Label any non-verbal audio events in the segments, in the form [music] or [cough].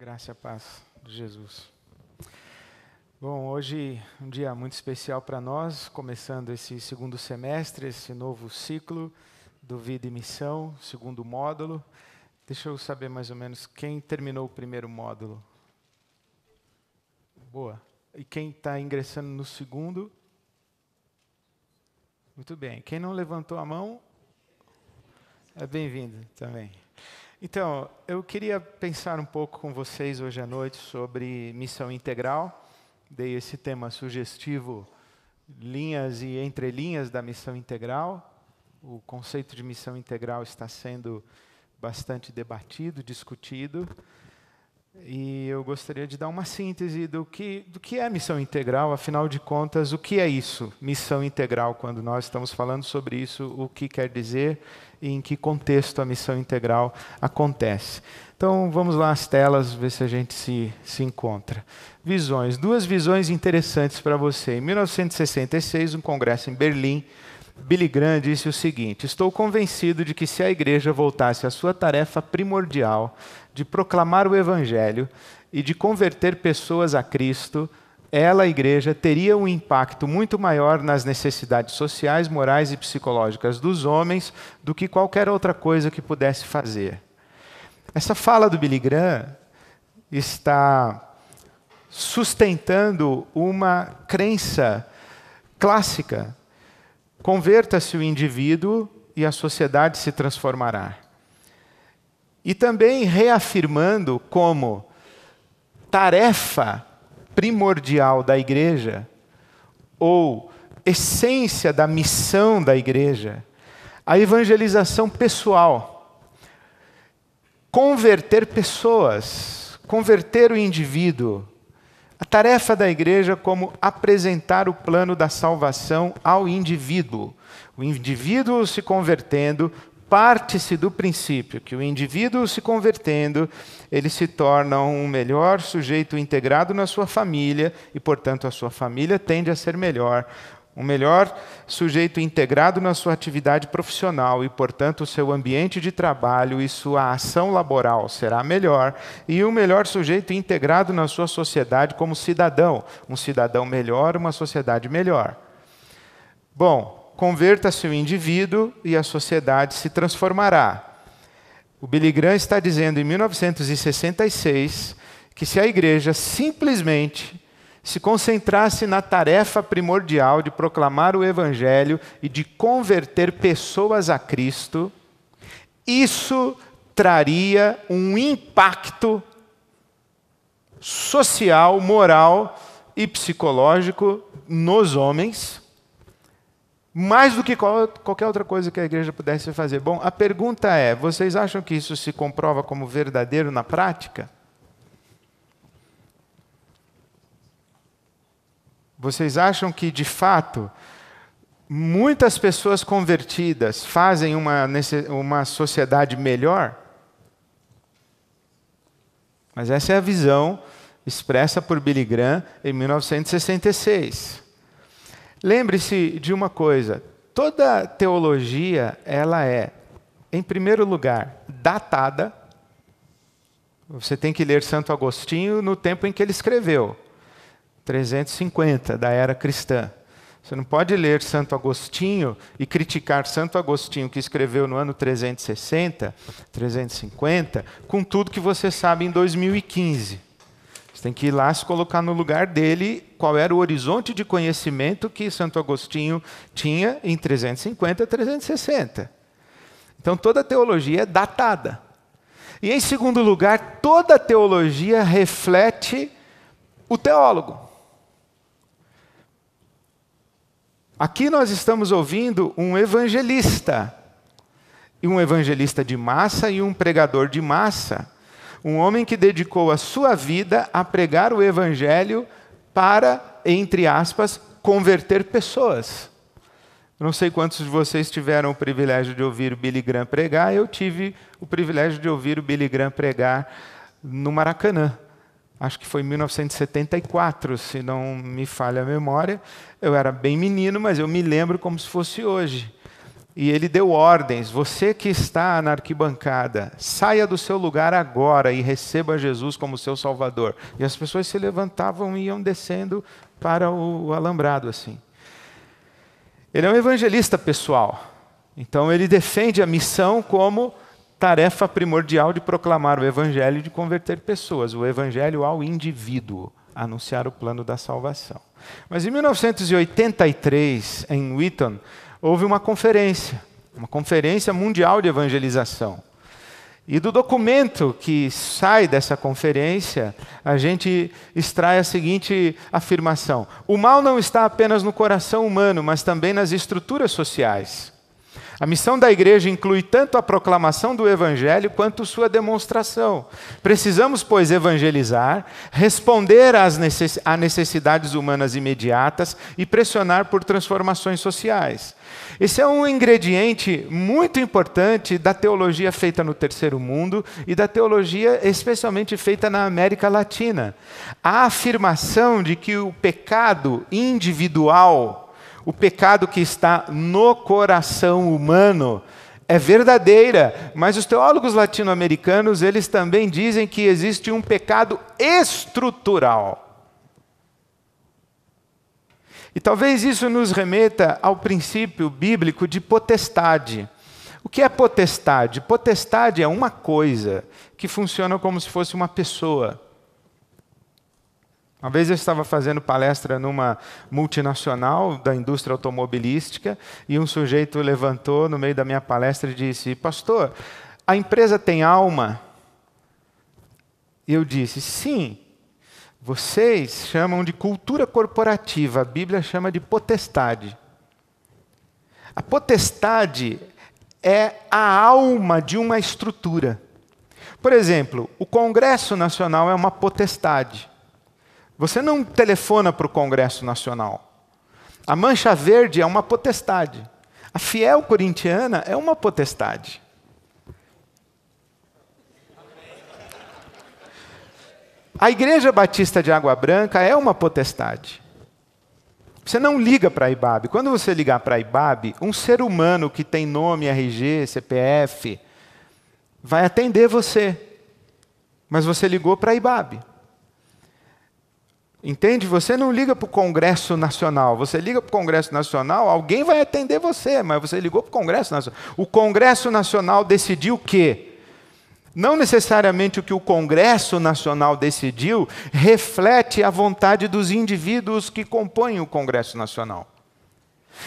Graça e paz de Jesus. Bom, hoje é um dia muito especial para nós, começando esse segundo semestre, esse novo ciclo do Vida e Missão, segundo módulo. Deixa eu saber mais ou menos quem terminou o primeiro módulo. Boa. E quem está ingressando no segundo? Muito bem. Quem não levantou a mão, é bem-vindo também. Então, eu queria pensar um pouco com vocês hoje à noite sobre missão integral. Dei esse tema sugestivo, linhas e entrelinhas da missão integral. O conceito de missão integral está sendo bastante debatido, discutido. E eu gostaria de dar uma síntese do que, do que é missão integral, afinal de contas, o que é isso, missão integral, quando nós estamos falando sobre isso, o que quer dizer e em que contexto a missão integral acontece. Então vamos lá às telas, ver se a gente se, se encontra. Visões, duas visões interessantes para você. Em 1966, um congresso em Berlim Billy Graham disse o seguinte: Estou convencido de que se a igreja voltasse à sua tarefa primordial de proclamar o evangelho e de converter pessoas a Cristo, ela, a igreja, teria um impacto muito maior nas necessidades sociais, morais e psicológicas dos homens do que qualquer outra coisa que pudesse fazer. Essa fala do Billy Graham está sustentando uma crença clássica Converta-se o indivíduo e a sociedade se transformará. E também reafirmando como tarefa primordial da igreja, ou essência da missão da igreja, a evangelização pessoal. Converter pessoas, converter o indivíduo a tarefa da igreja é como apresentar o plano da salvação ao indivíduo. O indivíduo se convertendo, parte-se do princípio que o indivíduo se convertendo, ele se torna um melhor sujeito integrado na sua família e, portanto, a sua família tende a ser melhor um melhor sujeito integrado na sua atividade profissional e, portanto, o seu ambiente de trabalho e sua ação laboral será melhor, e um melhor sujeito integrado na sua sociedade como cidadão, um cidadão melhor, uma sociedade melhor. Bom, converta-se o indivíduo e a sociedade se transformará. O Billy Graham está dizendo em 1966 que se a igreja simplesmente se concentrasse na tarefa primordial de proclamar o Evangelho e de converter pessoas a Cristo, isso traria um impacto social, moral e psicológico nos homens, mais do que qualquer outra coisa que a igreja pudesse fazer. Bom, a pergunta é: vocês acham que isso se comprova como verdadeiro na prática? Vocês acham que, de fato, muitas pessoas convertidas fazem uma, uma sociedade melhor? Mas essa é a visão expressa por Billy Graham em 1966. Lembre-se de uma coisa: toda teologia ela é, em primeiro lugar, datada. Você tem que ler Santo Agostinho no tempo em que ele escreveu. 350 da era cristã. Você não pode ler Santo Agostinho e criticar Santo Agostinho, que escreveu no ano 360, 350, com tudo que você sabe em 2015. Você tem que ir lá se colocar no lugar dele, qual era o horizonte de conhecimento que Santo Agostinho tinha em 350, 360. Então toda teologia é datada. E em segundo lugar, toda teologia reflete o teólogo. Aqui nós estamos ouvindo um evangelista, e um evangelista de massa e um pregador de massa, um homem que dedicou a sua vida a pregar o evangelho para, entre aspas, converter pessoas. Não sei quantos de vocês tiveram o privilégio de ouvir o Billy Graham pregar, eu tive o privilégio de ouvir o Billy Graham pregar no Maracanã acho que foi em 1974, se não me falha a memória. Eu era bem menino, mas eu me lembro como se fosse hoje. E ele deu ordens: você que está na arquibancada, saia do seu lugar agora e receba Jesus como seu Salvador. E as pessoas se levantavam e iam descendo para o alambrado assim. Ele é um evangelista pessoal, então ele defende a missão como tarefa primordial de proclamar o Evangelho e de converter pessoas, o Evangelho ao indivíduo, anunciar o plano da salvação. Mas em 1983, em Wheaton, houve uma conferência, uma conferência mundial de evangelização. E do documento que sai dessa conferência, a gente extrai a seguinte afirmação: o mal não está apenas no coração humano, mas também nas estruturas sociais. A missão da igreja inclui tanto a proclamação do evangelho quanto sua demonstração. Precisamos, pois, evangelizar, responder às necessidades humanas imediatas e pressionar por transformações sociais. Esse é um ingrediente muito importante da teologia feita no terceiro mundo e da teologia especialmente feita na América Latina. A afirmação de que o pecado individual o pecado que está no coração humano é verdadeira, mas os teólogos latino-americanos, eles também dizem que existe um pecado estrutural. E talvez isso nos remeta ao princípio bíblico de potestade. O que é potestade? Potestade é uma coisa que funciona como se fosse uma pessoa. Uma vez eu estava fazendo palestra numa multinacional da indústria automobilística e um sujeito levantou no meio da minha palestra e disse: Pastor, a empresa tem alma? E eu disse: Sim. Vocês chamam de cultura corporativa, a Bíblia chama de potestade. A potestade é a alma de uma estrutura. Por exemplo, o Congresso Nacional é uma potestade. Você não telefona para o Congresso Nacional. A mancha verde é uma potestade. A fiel corintiana é uma potestade. A Igreja Batista de Água Branca é uma potestade. Você não liga para a IBAB. Quando você ligar para a IBAB, um ser humano que tem nome, RG, CPF, vai atender você. Mas você ligou para a IBAB. Entende? Você não liga para o Congresso Nacional. Você liga para o Congresso Nacional, alguém vai atender você, mas você ligou para o Congresso Nacional. O Congresso Nacional decidiu o quê? Não necessariamente o que o Congresso Nacional decidiu reflete a vontade dos indivíduos que compõem o Congresso Nacional.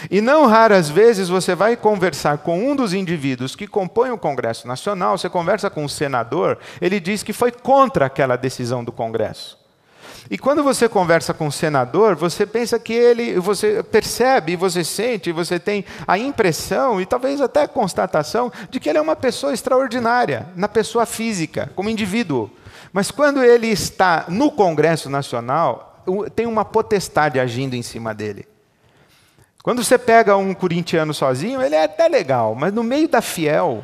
E não raras vezes você vai conversar com um dos indivíduos que compõem o Congresso Nacional, você conversa com um senador, ele diz que foi contra aquela decisão do Congresso. E quando você conversa com o um senador, você pensa que ele, você percebe, você sente, você tem a impressão e talvez até a constatação de que ele é uma pessoa extraordinária, na pessoa física, como indivíduo. Mas quando ele está no Congresso Nacional, tem uma potestade agindo em cima dele. Quando você pega um corintiano sozinho, ele é até legal, mas no meio da fiel.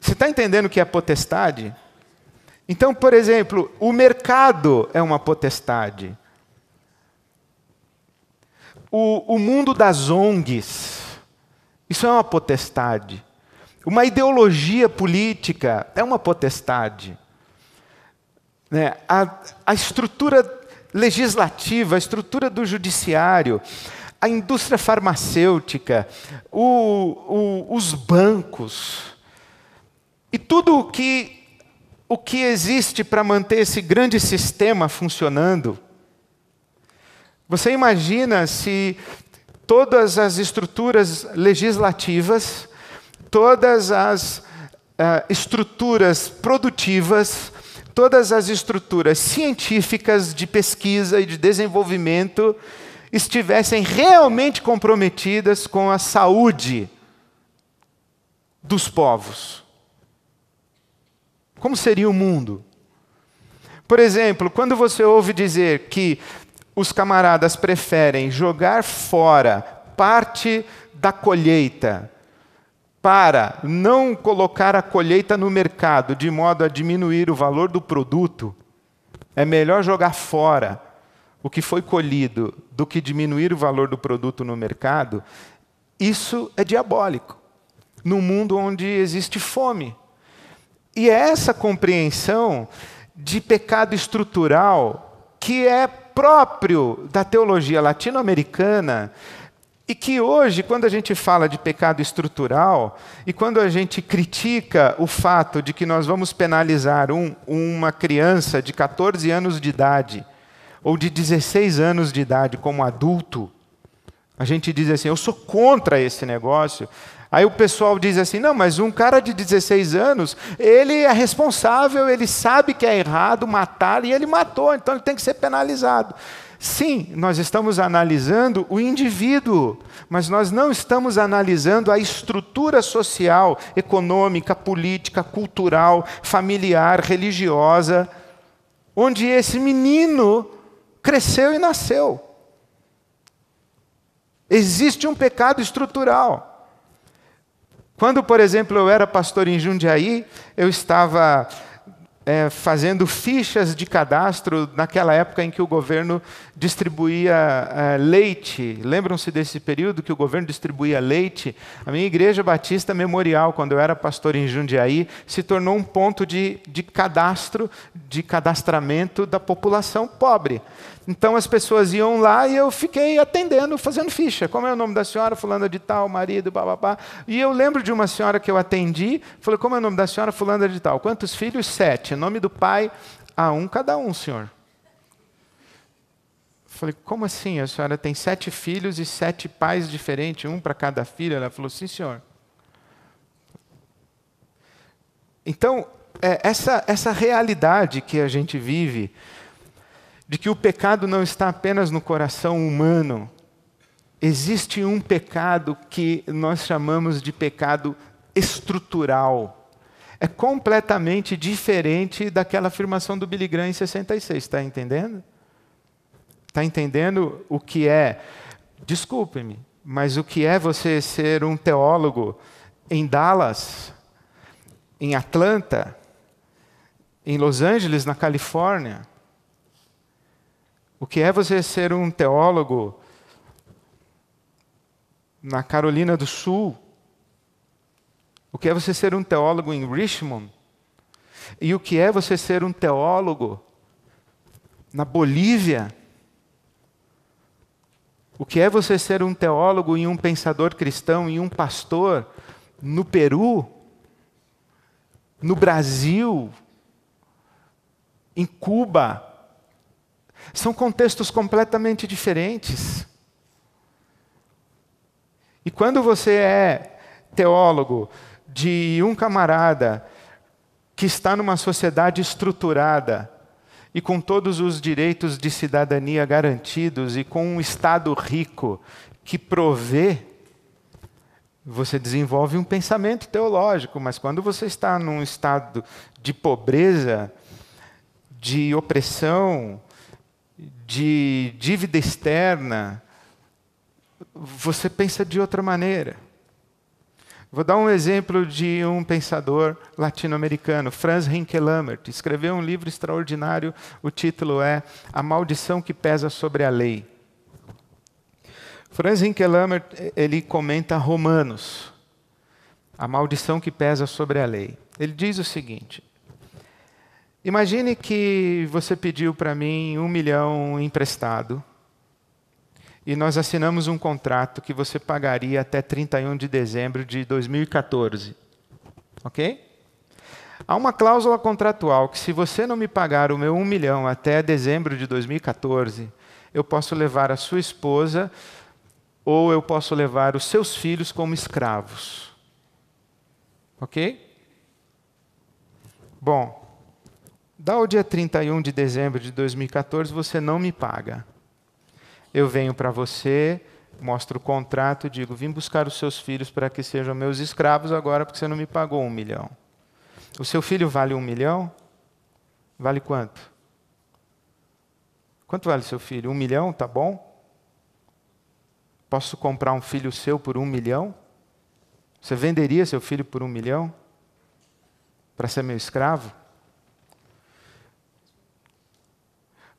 Você está entendendo o que é potestade? Então, por exemplo, o mercado é uma potestade. O, o mundo das ONGs, isso é uma potestade. Uma ideologia política é uma potestade. Né? A, a estrutura legislativa, a estrutura do judiciário, a indústria farmacêutica, o, o, os bancos. E tudo o que o que existe para manter esse grande sistema funcionando? Você imagina se todas as estruturas legislativas, todas as uh, estruturas produtivas, todas as estruturas científicas de pesquisa e de desenvolvimento estivessem realmente comprometidas com a saúde dos povos. Como seria o mundo? Por exemplo, quando você ouve dizer que os camaradas preferem jogar fora parte da colheita para não colocar a colheita no mercado de modo a diminuir o valor do produto, é melhor jogar fora o que foi colhido do que diminuir o valor do produto no mercado, isso é diabólico. No mundo onde existe fome, e é essa compreensão de pecado estrutural que é próprio da teologia latino-americana e que hoje, quando a gente fala de pecado estrutural e quando a gente critica o fato de que nós vamos penalizar um, uma criança de 14 anos de idade ou de 16 anos de idade como adulto, a gente diz assim: eu sou contra esse negócio, Aí o pessoal diz assim: não, mas um cara de 16 anos, ele é responsável, ele sabe que é errado matar e ele matou, então ele tem que ser penalizado. Sim, nós estamos analisando o indivíduo, mas nós não estamos analisando a estrutura social, econômica, política, cultural, familiar, religiosa, onde esse menino cresceu e nasceu. Existe um pecado estrutural. Quando, por exemplo, eu era pastor em Jundiaí, eu estava é, fazendo fichas de cadastro naquela época em que o governo distribuía é, leite. Lembram-se desse período que o governo distribuía leite? A minha igreja batista memorial, quando eu era pastor em Jundiaí, se tornou um ponto de, de cadastro, de cadastramento da população pobre. Então as pessoas iam lá e eu fiquei atendendo, fazendo ficha. Como é o nome da senhora? Fulana de tal, marido, babá. E eu lembro de uma senhora que eu atendi, falei, como é o nome da senhora? Fulana de tal. Quantos filhos? Sete. Nome do pai? A ah, um cada um, senhor. Falei, como assim? A senhora tem sete filhos e sete pais diferentes, um para cada filha? Ela falou, sim, senhor. Então, é, essa, essa realidade que a gente vive, de que o pecado não está apenas no coração humano. Existe um pecado que nós chamamos de pecado estrutural. É completamente diferente daquela afirmação do Billy Graham em 66, está entendendo? Está entendendo o que é? Desculpe-me, mas o que é você ser um teólogo em Dallas, em Atlanta, em Los Angeles, na Califórnia? O que é você ser um teólogo na Carolina do Sul? O que é você ser um teólogo em Richmond? E o que é você ser um teólogo na Bolívia? O que é você ser um teólogo e um pensador cristão e um pastor no Peru, no Brasil, em Cuba, são contextos completamente diferentes. E quando você é teólogo de um camarada que está numa sociedade estruturada e com todos os direitos de cidadania garantidos e com um Estado rico que provê, você desenvolve um pensamento teológico, mas quando você está num estado de pobreza, de opressão, de dívida externa, você pensa de outra maneira. Vou dar um exemplo de um pensador latino-americano, Franz que escreveu um livro extraordinário, o título é A Maldição que Pesa sobre a Lei. Franz Henkelamert, ele comenta Romanos, a maldição que pesa sobre a lei. Ele diz o seguinte: Imagine que você pediu para mim um milhão emprestado e nós assinamos um contrato que você pagaria até 31 de dezembro de 2014. Ok? Há uma cláusula contratual que, se você não me pagar o meu um milhão até dezembro de 2014, eu posso levar a sua esposa ou eu posso levar os seus filhos como escravos. Ok? Bom, Dá o dia 31 de dezembro de 2014, você não me paga. Eu venho para você, mostro o contrato, digo: vim buscar os seus filhos para que sejam meus escravos agora, porque você não me pagou um milhão. O seu filho vale um milhão? Vale quanto? Quanto vale seu filho? Um milhão, tá bom? Posso comprar um filho seu por um milhão? Você venderia seu filho por um milhão? Para ser meu escravo?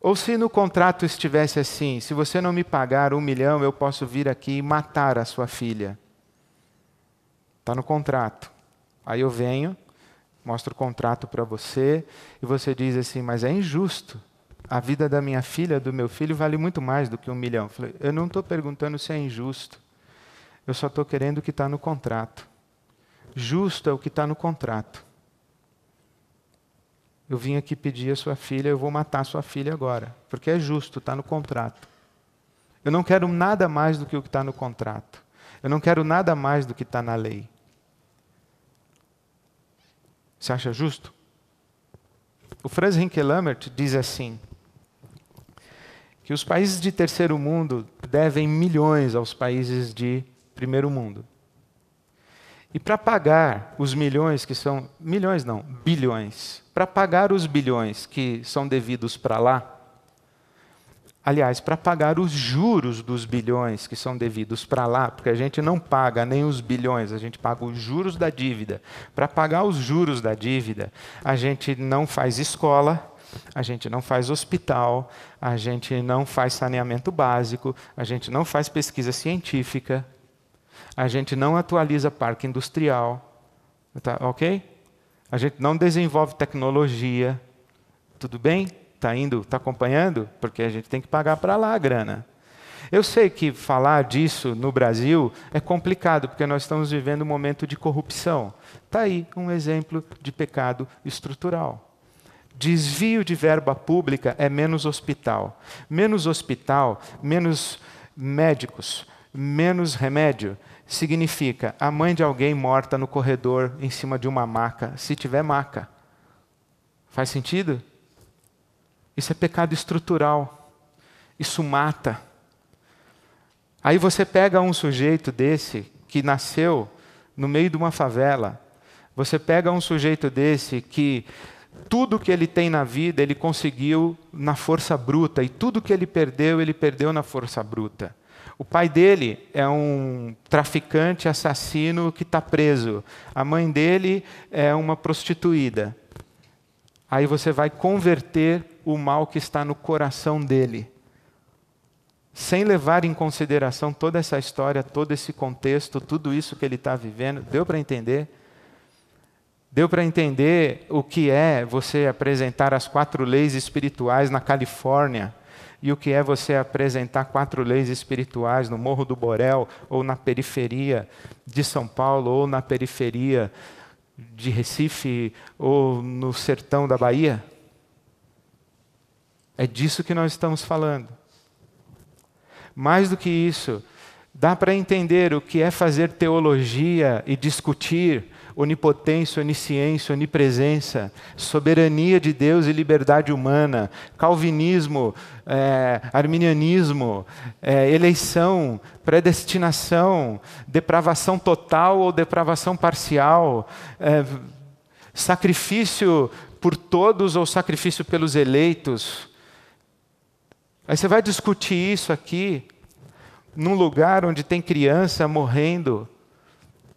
Ou se no contrato estivesse assim: se você não me pagar um milhão, eu posso vir aqui e matar a sua filha. Está no contrato. Aí eu venho, mostro o contrato para você, e você diz assim: mas é injusto. A vida da minha filha, do meu filho, vale muito mais do que um milhão. Eu, falei, eu não estou perguntando se é injusto. Eu só estou querendo o que está no contrato. Justo é o que está no contrato. Eu vim aqui pedir a sua filha, eu vou matar a sua filha agora, porque é justo, está no contrato. Eu não quero nada mais do que o que está no contrato. Eu não quero nada mais do que está na lei. Você acha justo? O Franz Henkelamert diz assim: que os países de terceiro mundo devem milhões aos países de primeiro mundo. E para pagar os milhões que são. Milhões não, bilhões. Para pagar os bilhões que são devidos para lá. Aliás, para pagar os juros dos bilhões que são devidos para lá, porque a gente não paga nem os bilhões, a gente paga os juros da dívida. Para pagar os juros da dívida, a gente não faz escola, a gente não faz hospital, a gente não faz saneamento básico, a gente não faz pesquisa científica, a gente não atualiza parque industrial, tá, ok? A gente não desenvolve tecnologia, tudo bem? Está indo, está acompanhando? Porque a gente tem que pagar para lá a grana. Eu sei que falar disso no Brasil é complicado, porque nós estamos vivendo um momento de corrupção. Está aí um exemplo de pecado estrutural. Desvio de verba pública é menos hospital. Menos hospital, menos médicos, menos remédio, significa a mãe de alguém morta no corredor em cima de uma maca, se tiver maca. Faz sentido? Isso é pecado estrutural. Isso mata. Aí você pega um sujeito desse que nasceu no meio de uma favela. Você pega um sujeito desse que tudo que ele tem na vida ele conseguiu na força bruta e tudo que ele perdeu, ele perdeu na força bruta. O pai dele é um traficante assassino que está preso. A mãe dele é uma prostituída. Aí você vai converter o mal que está no coração dele. Sem levar em consideração toda essa história, todo esse contexto, tudo isso que ele está vivendo. Deu para entender? Deu para entender o que é você apresentar as quatro leis espirituais na Califórnia e o que é você apresentar quatro leis espirituais no Morro do Borel, ou na periferia de São Paulo, ou na periferia de Recife, ou no sertão da Bahia? É disso que nós estamos falando. Mais do que isso, dá para entender o que é fazer teologia e discutir onipotência, onisciência, onipresença, soberania de Deus e liberdade humana, calvinismo, é, arminianismo, é, eleição, predestinação, depravação total ou depravação parcial, é, sacrifício por todos ou sacrifício pelos eleitos. Aí você vai discutir isso aqui num lugar onde tem criança morrendo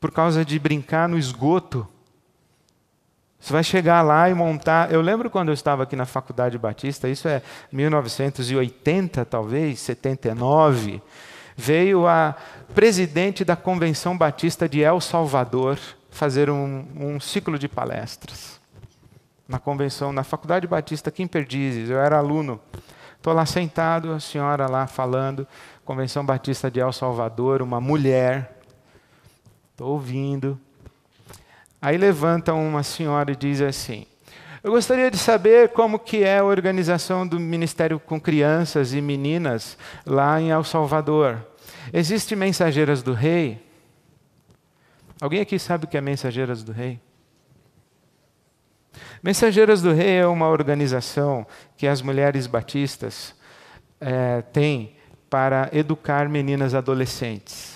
por causa de brincar no esgoto. Você vai chegar lá e montar. Eu lembro quando eu estava aqui na Faculdade Batista, isso é 1980, talvez, 79. Veio a presidente da Convenção Batista de El Salvador fazer um, um ciclo de palestras na convenção, na Faculdade Batista aqui em Perdizes, eu era aluno. Estou lá sentado, a senhora lá falando, Convenção Batista de El Salvador, uma mulher estou ouvindo. Aí levanta uma senhora e diz assim: Eu gostaria de saber como que é a organização do ministério com crianças e meninas lá em El Salvador. Existem mensageiras do rei? Alguém aqui sabe o que é mensageiras do rei? Mensageiras do Rei é uma organização que as mulheres batistas é, têm para educar meninas adolescentes.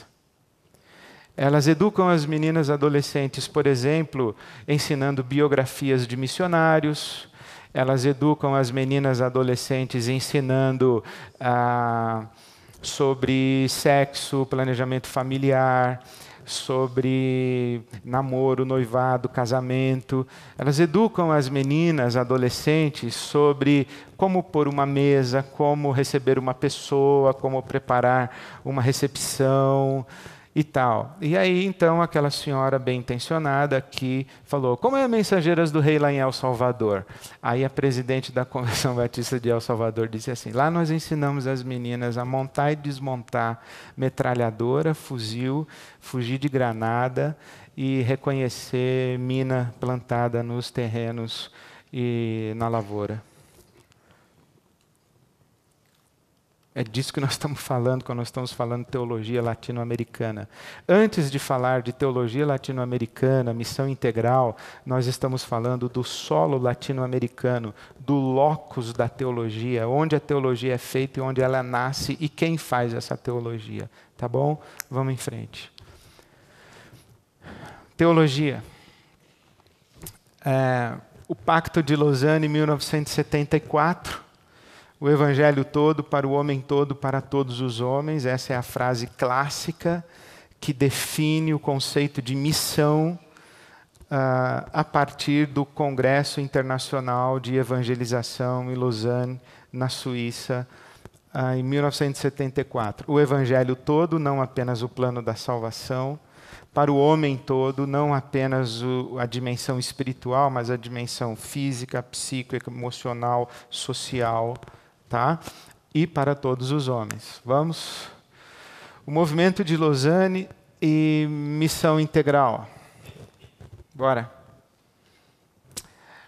Elas educam as meninas adolescentes, por exemplo, ensinando biografias de missionários. Elas educam as meninas adolescentes ensinando ah, sobre sexo, planejamento familiar, sobre namoro, noivado, casamento. Elas educam as meninas adolescentes sobre como pôr uma mesa, como receber uma pessoa, como preparar uma recepção e tal. E aí, então, aquela senhora bem intencionada que falou: Como é mensageiras do rei lá em El Salvador? Aí a presidente da Convenção Batista de El Salvador disse assim: Lá nós ensinamos as meninas a montar e desmontar metralhadora, fuzil, fugir de granada e reconhecer mina plantada nos terrenos e na lavoura. É disso que nós estamos falando quando nós estamos falando teologia latino-americana. Antes de falar de teologia latino-americana, missão integral, nós estamos falando do solo latino-americano, do locus da teologia, onde a teologia é feita e onde ela nasce e quem faz essa teologia. Tá bom? Vamos em frente. Teologia. É, o Pacto de Lausanne, 1974 o Evangelho todo para o homem todo, para todos os homens. Essa é a frase clássica que define o conceito de missão uh, a partir do Congresso Internacional de Evangelização em Lausanne, na Suíça, uh, em 1974. O Evangelho todo, não apenas o plano da salvação. Para o homem todo, não apenas o, a dimensão espiritual, mas a dimensão física, psíquica, emocional, social tá? e para todos os homens. Vamos? O movimento de Lausanne e missão integral. Bora.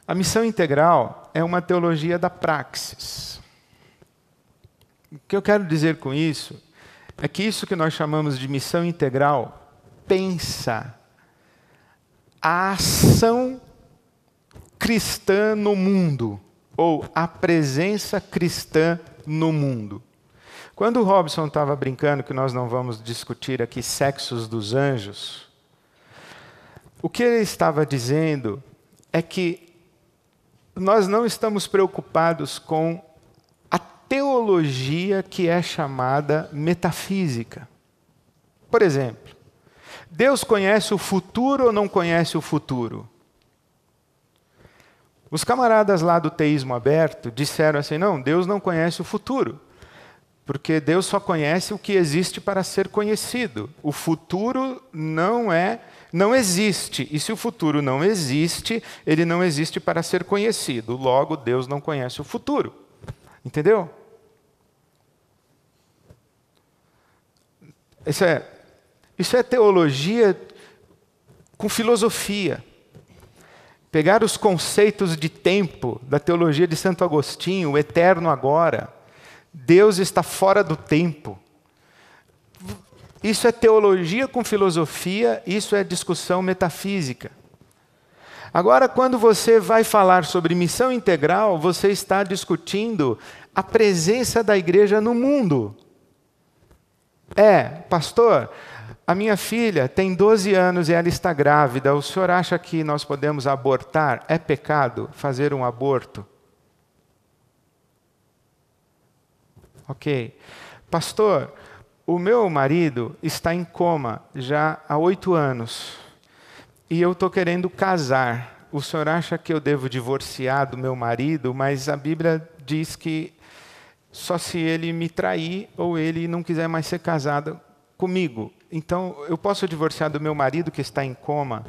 A missão integral é uma teologia da praxis. O que eu quero dizer com isso é que isso que nós chamamos de missão integral pensa a ação cristã no mundo ou a presença cristã no mundo. Quando o Robson estava brincando que nós não vamos discutir aqui sexos dos anjos, o que ele estava dizendo é que nós não estamos preocupados com a teologia que é chamada metafísica. Por exemplo, Deus conhece o futuro ou não conhece o futuro? Os camaradas lá do teísmo aberto disseram assim: não, Deus não conhece o futuro, porque Deus só conhece o que existe para ser conhecido. O futuro não é, não existe. E se o futuro não existe, ele não existe para ser conhecido. Logo, Deus não conhece o futuro. Entendeu? Isso é, isso é teologia com filosofia pegar os conceitos de tempo da teologia de Santo Agostinho, o eterno agora, Deus está fora do tempo. Isso é teologia com filosofia, isso é discussão metafísica. Agora, quando você vai falar sobre missão integral, você está discutindo a presença da igreja no mundo. É, pastor, a minha filha tem 12 anos e ela está grávida. O senhor acha que nós podemos abortar? É pecado fazer um aborto? Ok. Pastor, o meu marido está em coma já há oito anos e eu estou querendo casar. O senhor acha que eu devo divorciar do meu marido? Mas a Bíblia diz que só se ele me trair ou ele não quiser mais ser casado comigo. Então, eu posso divorciar do meu marido que está em coma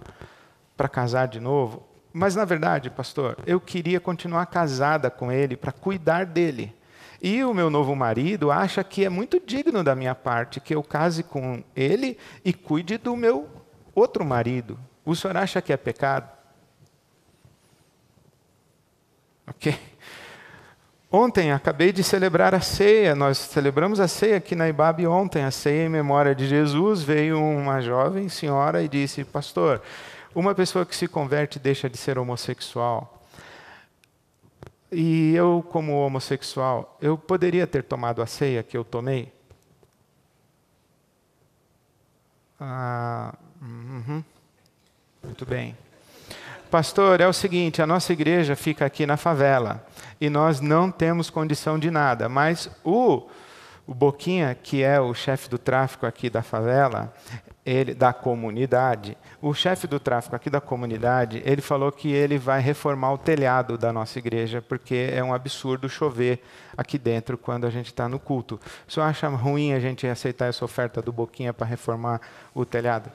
para casar de novo? Mas, na verdade, pastor, eu queria continuar casada com ele para cuidar dele. E o meu novo marido acha que é muito digno da minha parte que eu case com ele e cuide do meu outro marido. O senhor acha que é pecado? Ok? Ontem acabei de celebrar a ceia, nós celebramos a ceia aqui na Ibabe ontem, a ceia em memória de Jesus. Veio uma jovem senhora e disse: Pastor, uma pessoa que se converte deixa de ser homossexual. E eu, como homossexual, eu poderia ter tomado a ceia que eu tomei? Ah, uhum. Muito bem. Pastor, é o seguinte: a nossa igreja fica aqui na favela e nós não temos condição de nada, mas o, o Boquinha, que é o chefe do tráfico aqui da favela, ele, da comunidade, o chefe do tráfico aqui da comunidade, ele falou que ele vai reformar o telhado da nossa igreja, porque é um absurdo chover aqui dentro quando a gente está no culto. O senhor acha ruim a gente aceitar essa oferta do Boquinha para reformar o telhado?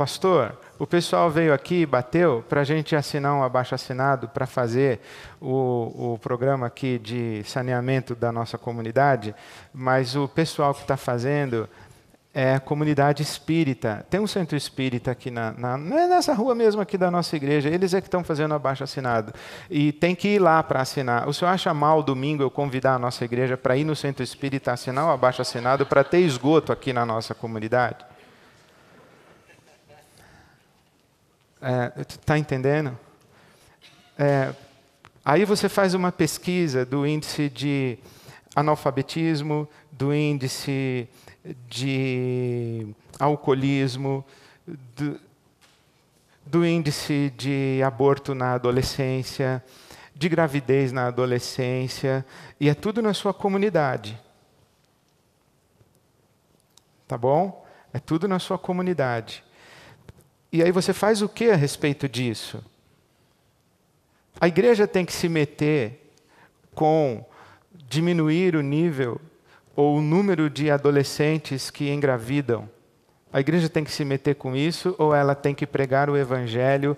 Pastor, o pessoal veio aqui, bateu, para a gente assinar um abaixo-assinado para fazer o, o, programa aqui de saneamento da nossa comunidade, mas o pessoal que está fazendo é comunidade espírita. Tem um centro espírita aqui na, na, nessa rua mesmo aqui da nossa igreja, eles é que estão fazendo abaixo-assinado. E tem que ir lá para assinar. O senhor acha mal domingo eu convidar a nossa igreja para ir no centro espírita assinar o abaixo-assinado para ter esgoto aqui na nossa comunidade? É, tá entendendo? É, aí você faz uma pesquisa do índice de analfabetismo, do índice de alcoolismo, do, do índice de aborto na adolescência, de gravidez na adolescência, e é tudo na sua comunidade. Tá bom? É tudo na sua comunidade. E aí você faz o que a respeito disso? A igreja tem que se meter com diminuir o nível ou o número de adolescentes que engravidam. A igreja tem que se meter com isso ou ela tem que pregar o evangelho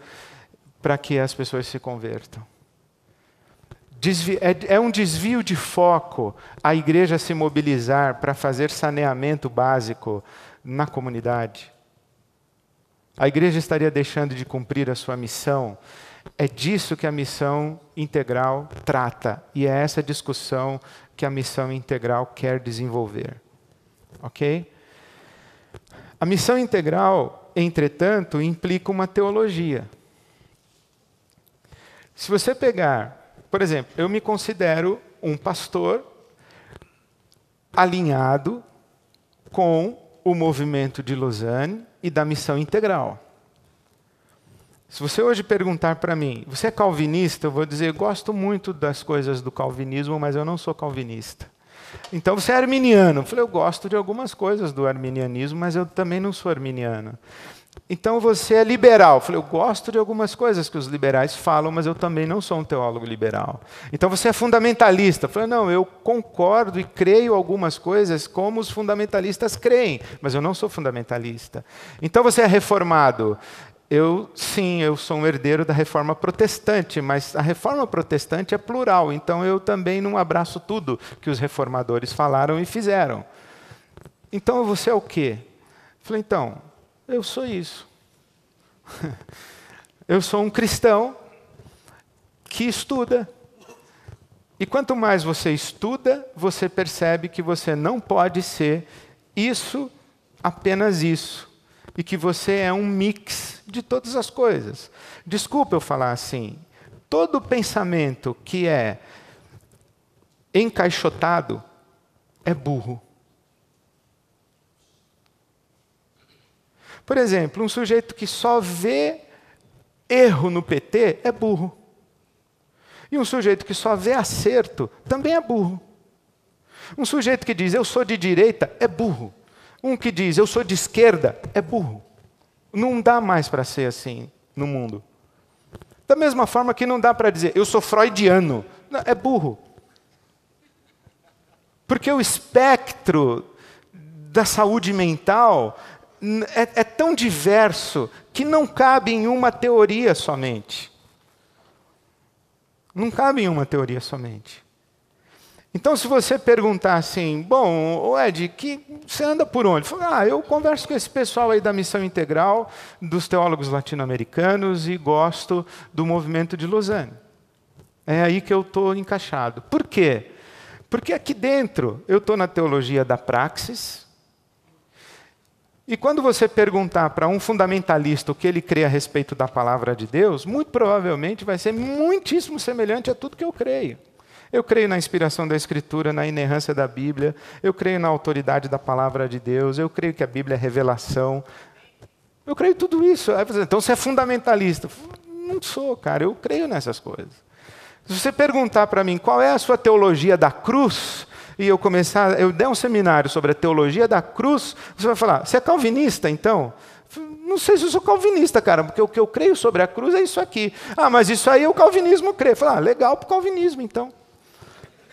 para que as pessoas se convertam? Desvi é, é um desvio de foco a igreja se mobilizar para fazer saneamento básico na comunidade a igreja estaria deixando de cumprir a sua missão? É disso que a missão integral trata, e é essa discussão que a missão integral quer desenvolver. Ok? A missão integral, entretanto, implica uma teologia. Se você pegar, por exemplo, eu me considero um pastor alinhado com o movimento de Lausanne e da missão integral. Se você hoje perguntar para mim, você é calvinista? Eu vou dizer, gosto muito das coisas do calvinismo, mas eu não sou calvinista. Então você é arminiano? Eu falei, eu gosto de algumas coisas do arminianismo, mas eu também não sou arminiano. Então você é liberal. Eu falei, eu gosto de algumas coisas que os liberais falam, mas eu também não sou um teólogo liberal. Então você é fundamentalista. Eu falei, não, eu concordo e creio algumas coisas como os fundamentalistas creem, mas eu não sou fundamentalista. Então você é reformado. Eu, sim, eu sou um herdeiro da reforma protestante, mas a reforma protestante é plural, então eu também não abraço tudo que os reformadores falaram e fizeram. Então você é o quê? Eu falei, então, eu sou isso. Eu sou um cristão que estuda. E quanto mais você estuda, você percebe que você não pode ser isso, apenas isso. E que você é um mix de todas as coisas. Desculpa eu falar assim. Todo pensamento que é encaixotado é burro. Por exemplo, um sujeito que só vê erro no PT é burro. E um sujeito que só vê acerto também é burro. Um sujeito que diz eu sou de direita é burro. Um que diz eu sou de esquerda é burro. Não dá mais para ser assim no mundo. Da mesma forma que não dá para dizer eu sou freudiano, não, é burro. Porque o espectro da saúde mental é, é tão diverso que não cabe em uma teoria somente. Não cabe em uma teoria somente. Então, se você perguntar assim, bom, Ed, que, você anda por onde? ah, eu converso com esse pessoal aí da Missão Integral, dos teólogos latino-americanos e gosto do movimento de Lausanne. É aí que eu estou encaixado. Por quê? Porque aqui dentro eu estou na teologia da praxis, e quando você perguntar para um fundamentalista o que ele crê a respeito da palavra de Deus, muito provavelmente vai ser muitíssimo semelhante a tudo que eu creio. Eu creio na inspiração da Escritura, na inerrância da Bíblia, eu creio na autoridade da palavra de Deus, eu creio que a Bíblia é revelação. Eu creio tudo isso. Então você é fundamentalista. Não sou, cara, eu creio nessas coisas. Se você perguntar para mim qual é a sua teologia da cruz, e eu começar, eu der um seminário sobre a teologia da cruz, você vai falar: você é calvinista então? Não sei se eu sou calvinista, cara, porque o que eu creio sobre a cruz é isso aqui. Ah, mas isso aí é o calvinismo crê. Falar, ah, legal pro calvinismo então.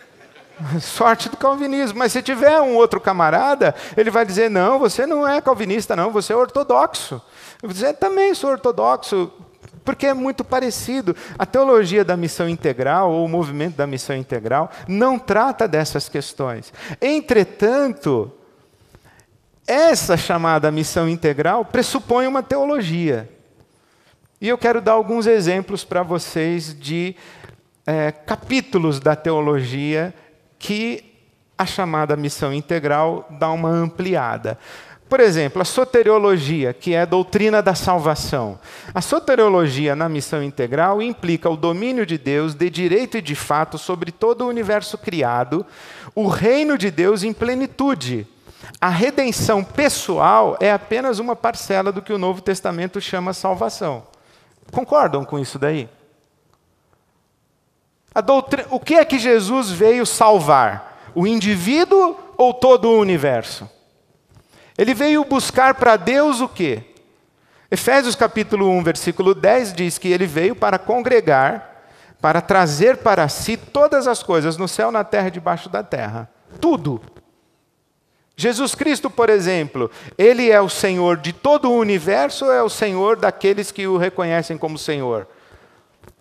[laughs] Sorte do calvinismo. Mas se tiver um outro camarada, ele vai dizer: não, você não é calvinista, não, você é ortodoxo. Eu vou dizer: também sou ortodoxo porque é muito parecido. A teologia da missão integral, ou o movimento da missão integral, não trata dessas questões. Entretanto, essa chamada missão integral pressupõe uma teologia. E eu quero dar alguns exemplos para vocês de é, capítulos da teologia que a chamada missão integral dá uma ampliada. Por exemplo, a soteriologia, que é a doutrina da salvação. A soteriologia na missão integral implica o domínio de Deus de direito e de fato sobre todo o universo criado, o reino de Deus em plenitude. A redenção pessoal é apenas uma parcela do que o Novo Testamento chama salvação. Concordam com isso daí? Doutrina, o que é que Jesus veio salvar? O indivíduo ou todo o universo? Ele veio buscar para Deus o quê? Efésios capítulo 1, versículo 10 diz que ele veio para congregar, para trazer para si todas as coisas no céu, na terra e debaixo da terra. Tudo. Jesus Cristo, por exemplo, ele é o Senhor de todo o universo ou é o Senhor daqueles que o reconhecem como Senhor?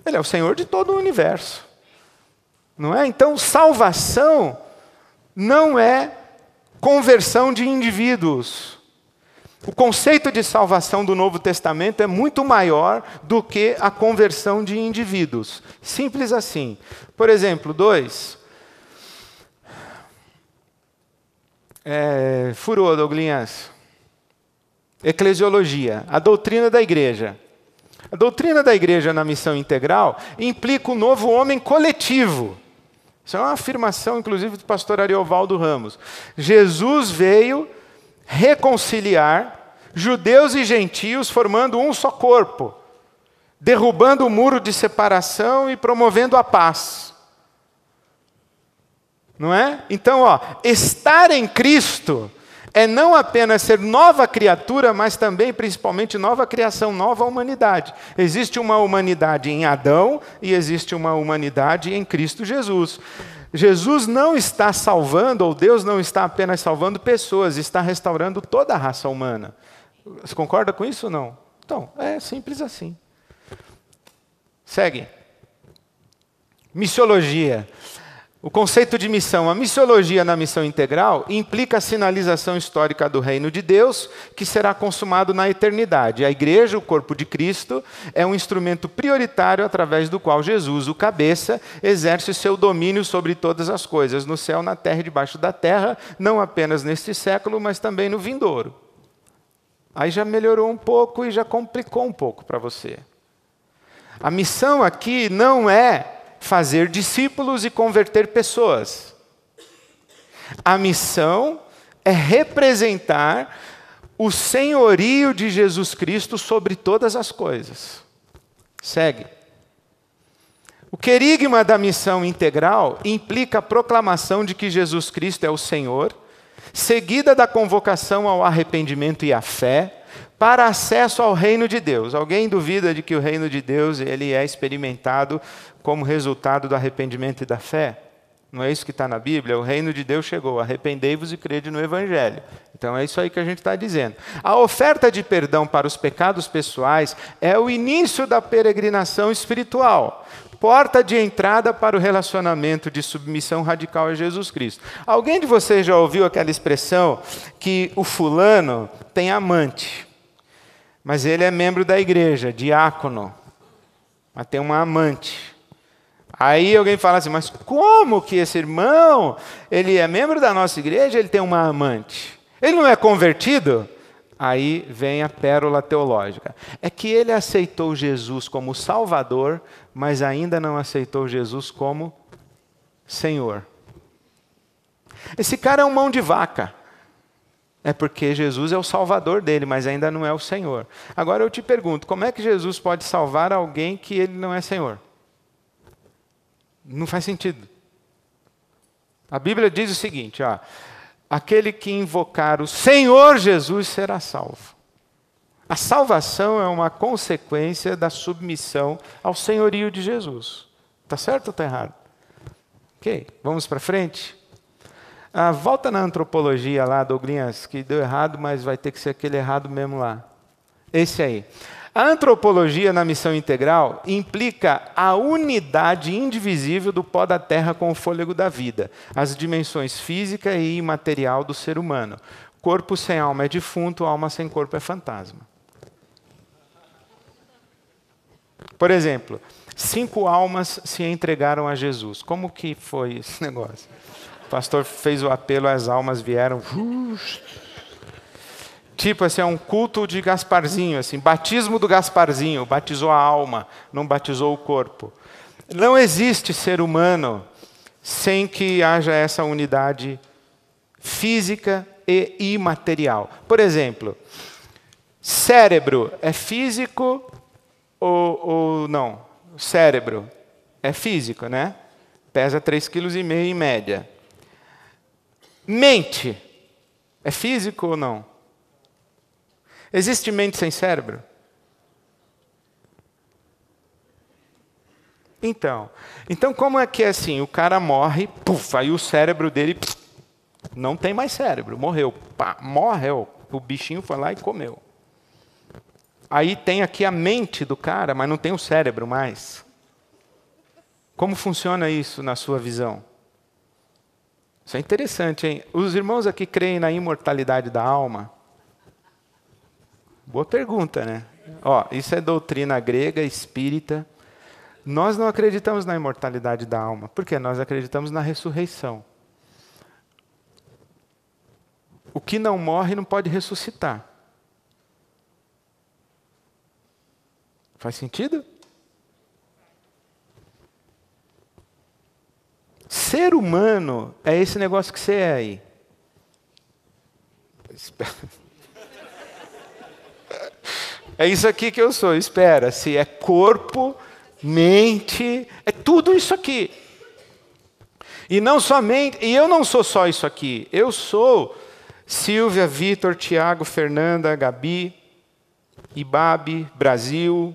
Ele é o Senhor de todo o universo. Não é? Então, salvação não é conversão de indivíduos. O conceito de salvação do Novo Testamento é muito maior do que a conversão de indivíduos. Simples assim. Por exemplo, dois. É, furou, Douglinhas. Eclesiologia, a doutrina da igreja. A doutrina da igreja na missão integral implica o um novo homem coletivo. Isso é uma afirmação, inclusive, do pastor Ariovaldo Ramos. Jesus veio reconciliar judeus e gentios formando um só corpo, derrubando o muro de separação e promovendo a paz. Não é? Então, ó, estar em Cristo é não apenas ser nova criatura, mas também, principalmente, nova criação, nova humanidade. Existe uma humanidade em Adão e existe uma humanidade em Cristo Jesus. Jesus não está salvando, ou Deus não está apenas salvando pessoas, está restaurando toda a raça humana. Você concorda com isso ou não? Então, é simples assim. Segue. Missiologia. O conceito de missão, a missiologia na missão integral, implica a sinalização histórica do reino de Deus, que será consumado na eternidade. A igreja, o corpo de Cristo, é um instrumento prioritário através do qual Jesus, o cabeça, exerce seu domínio sobre todas as coisas, no céu, na terra e debaixo da terra, não apenas neste século, mas também no vindouro. Aí já melhorou um pouco e já complicou um pouco para você. A missão aqui não é fazer discípulos e converter pessoas. A missão é representar o senhorio de Jesus Cristo sobre todas as coisas. Segue. O querigma da missão integral implica a proclamação de que Jesus Cristo é o Senhor, seguida da convocação ao arrependimento e à fé, para acesso ao reino de Deus. Alguém duvida de que o reino de Deus ele é experimentado como resultado do arrependimento e da fé? Não é isso que está na Bíblia? O reino de Deus chegou, arrependei-vos e crede no Evangelho. Então é isso aí que a gente está dizendo. A oferta de perdão para os pecados pessoais é o início da peregrinação espiritual porta de entrada para o relacionamento de submissão radical a Jesus Cristo. Alguém de vocês já ouviu aquela expressão que o fulano tem amante? Mas ele é membro da igreja, diácono. Mas tem uma amante. Aí alguém fala assim: "Mas como que esse irmão, ele é membro da nossa igreja, ele tem uma amante? Ele não é convertido?" Aí vem a pérola teológica. É que ele aceitou Jesus como Salvador, mas ainda não aceitou Jesus como Senhor. Esse cara é um mão de vaca. É porque Jesus é o salvador dele, mas ainda não é o Senhor. Agora eu te pergunto: como é que Jesus pode salvar alguém que ele não é Senhor? Não faz sentido. A Bíblia diz o seguinte: ó, aquele que invocar o Senhor Jesus será salvo. A salvação é uma consequência da submissão ao senhorio de Jesus. Está certo ou está errado? Ok, vamos para frente? Ah, volta na antropologia lá, Douglas, que deu errado, mas vai ter que ser aquele errado mesmo lá. Esse aí. A antropologia na missão integral implica a unidade indivisível do pó da terra com o fôlego da vida, as dimensões física e imaterial do ser humano. Corpo sem alma é defunto, alma sem corpo é fantasma. Por exemplo, cinco almas se entregaram a Jesus. Como que foi esse [laughs] negócio? O pastor fez o apelo, as almas vieram. Tipo, assim, é um culto de Gasparzinho, assim, batismo do Gasparzinho, batizou a alma, não batizou o corpo. Não existe ser humano sem que haja essa unidade física e imaterial. Por exemplo, cérebro é físico ou, ou não? Cérebro é físico, né? Pesa 3,5 kg em média. Mente. É físico ou não? Existe mente sem cérebro? Então, então como é que é assim? O cara morre, puf, aí o cérebro dele puf, não tem mais cérebro, morreu, pá, morreu. O bichinho foi lá e comeu. Aí tem aqui a mente do cara, mas não tem o cérebro mais. Como funciona isso na sua visão? Isso é interessante, hein? Os irmãos aqui creem na imortalidade da alma? Boa pergunta, né? Ó, isso é doutrina grega, espírita. Nós não acreditamos na imortalidade da alma, porque nós acreditamos na ressurreição. O que não morre não pode ressuscitar. Faz sentido? Ser humano é esse negócio que você é aí. [laughs] É isso aqui que eu sou, espera. Se é corpo, mente, é tudo isso aqui. E não somente, e eu não sou só isso aqui, eu sou Silvia, Vitor, Tiago, Fernanda, Gabi, Ibabe, Brasil.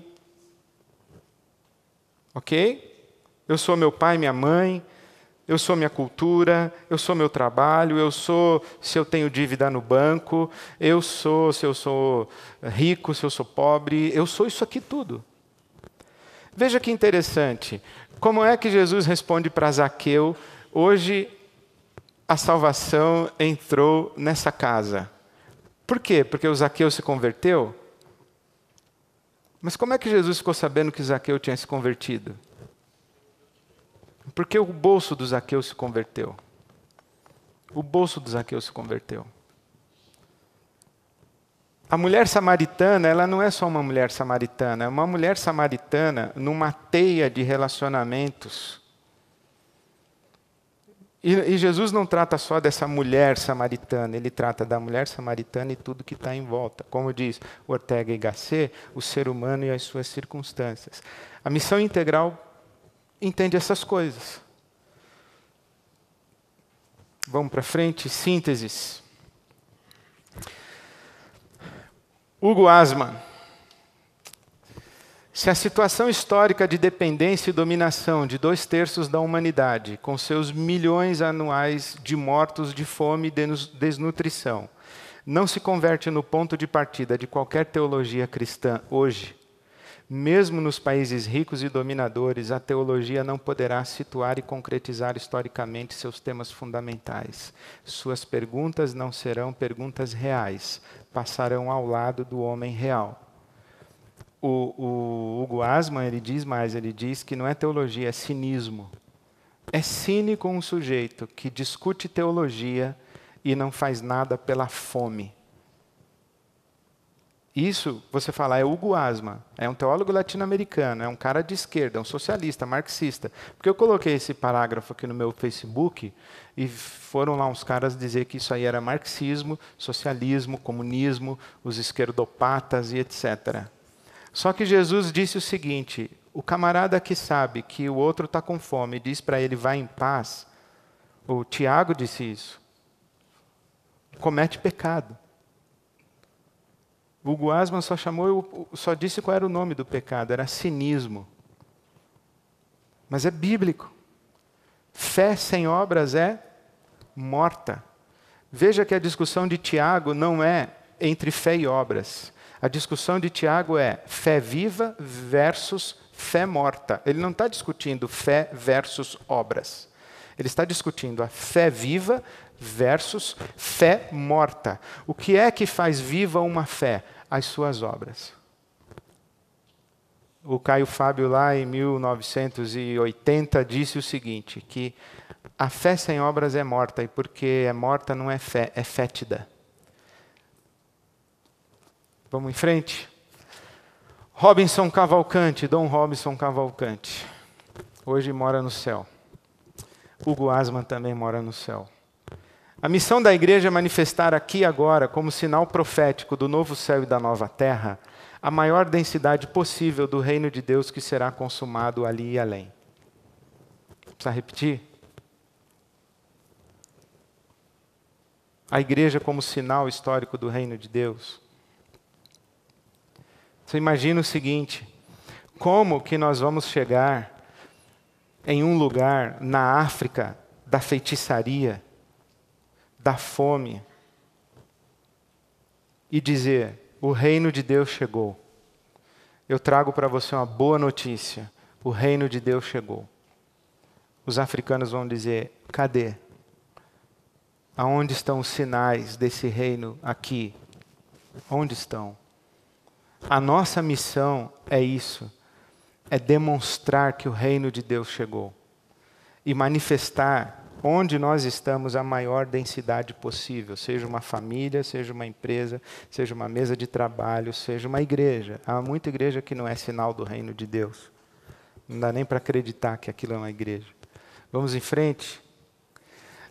Ok? Eu sou meu pai, minha mãe, eu sou minha cultura, eu sou meu trabalho, eu sou se eu tenho dívida no banco, eu sou se eu sou eh, rico, se eu sou pobre, eu sou isso aqui tudo. Veja que interessante, como é que Jesus responde para Zaqueu: hoje a salvação entrou nessa casa. Por quê? Porque o Zaqueu se converteu? Mas como é que Jesus ficou sabendo que Zaqueu tinha se convertido? Porque o bolso do Zaqueu se converteu. O bolso do Zaqueu se converteu. A mulher samaritana, ela não é só uma mulher samaritana, é uma mulher samaritana numa teia de relacionamentos. E, e Jesus não trata só dessa mulher samaritana, ele trata da mulher samaritana e tudo que está em volta. Como diz Ortega y Gasset, o ser humano e as suas circunstâncias. A missão integral entende essas coisas. Vamos para frente, sínteses. Hugo Asman. Se a situação histórica de dependência e dominação de dois terços da humanidade, com seus milhões anuais de mortos de fome e desnutrição, não se converte no ponto de partida de qualquer teologia cristã hoje, mesmo nos países ricos e dominadores, a teologia não poderá situar e concretizar historicamente seus temas fundamentais. Suas perguntas não serão perguntas reais, passarão ao lado do homem real. O, o Hugo Asman ele diz mais, ele diz que não é teologia, é cinismo. É cínico um sujeito que discute teologia e não faz nada pela fome isso, você falar é Hugo Asma, é um teólogo latino-americano, é um cara de esquerda, é um socialista, marxista. Porque eu coloquei esse parágrafo aqui no meu Facebook e foram lá uns caras dizer que isso aí era marxismo, socialismo, comunismo, os esquerdopatas e etc. Só que Jesus disse o seguinte: o camarada que sabe que o outro está com fome e diz para ele, vá em paz, o Tiago disse isso, comete pecado. Hugo Asman só chamou, só disse qual era o nome do pecado, era cinismo. Mas é bíblico. Fé sem obras é morta. Veja que a discussão de Tiago não é entre fé e obras. A discussão de Tiago é fé viva versus fé morta. Ele não está discutindo fé versus obras. Ele está discutindo a fé viva versus fé morta. O que é que faz viva uma fé? as suas obras. O Caio Fábio, lá em 1980, disse o seguinte: que a fé sem obras é morta, e porque é morta não é fé, é fétida. Vamos em frente? Robinson Cavalcante, Dom Robinson Cavalcante. Hoje mora no céu. Hugo Asman também mora no céu. A missão da igreja é manifestar aqui e agora, como sinal profético do novo céu e da nova terra, a maior densidade possível do reino de Deus que será consumado ali e além. Precisa repetir? A igreja como sinal histórico do reino de Deus. Você imagina o seguinte: como que nós vamos chegar em um lugar na África da feitiçaria? da fome e dizer: o reino de Deus chegou. Eu trago para você uma boa notícia: o reino de Deus chegou. Os africanos vão dizer: cadê? Aonde estão os sinais desse reino aqui? Onde estão? A nossa missão é isso: é demonstrar que o reino de Deus chegou e manifestar onde nós estamos, a maior densidade possível, seja uma família, seja uma empresa, seja uma mesa de trabalho, seja uma igreja. Há muita igreja que não é sinal do reino de Deus. Não dá nem para acreditar que aquilo é uma igreja. Vamos em frente.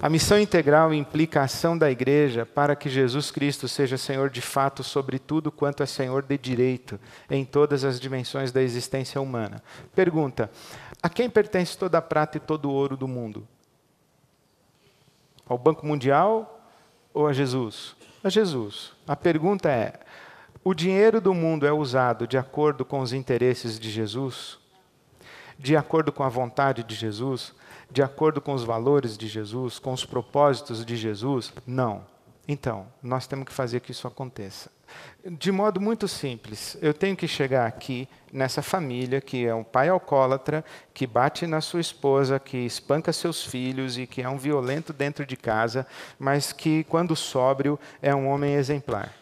A missão integral implica a ação da igreja para que Jesus Cristo seja Senhor de fato sobre tudo quanto é Senhor de direito em todas as dimensões da existência humana. Pergunta: a quem pertence toda a prata e todo o ouro do mundo? Ao Banco Mundial ou a Jesus? A Jesus. A pergunta é: o dinheiro do mundo é usado de acordo com os interesses de Jesus? De acordo com a vontade de Jesus? De acordo com os valores de Jesus? Com os propósitos de Jesus? Não. Então, nós temos que fazer que isso aconteça. De modo muito simples, eu tenho que chegar aqui nessa família que é um pai alcoólatra, que bate na sua esposa, que espanca seus filhos e que é um violento dentro de casa, mas que, quando sóbrio, é um homem exemplar.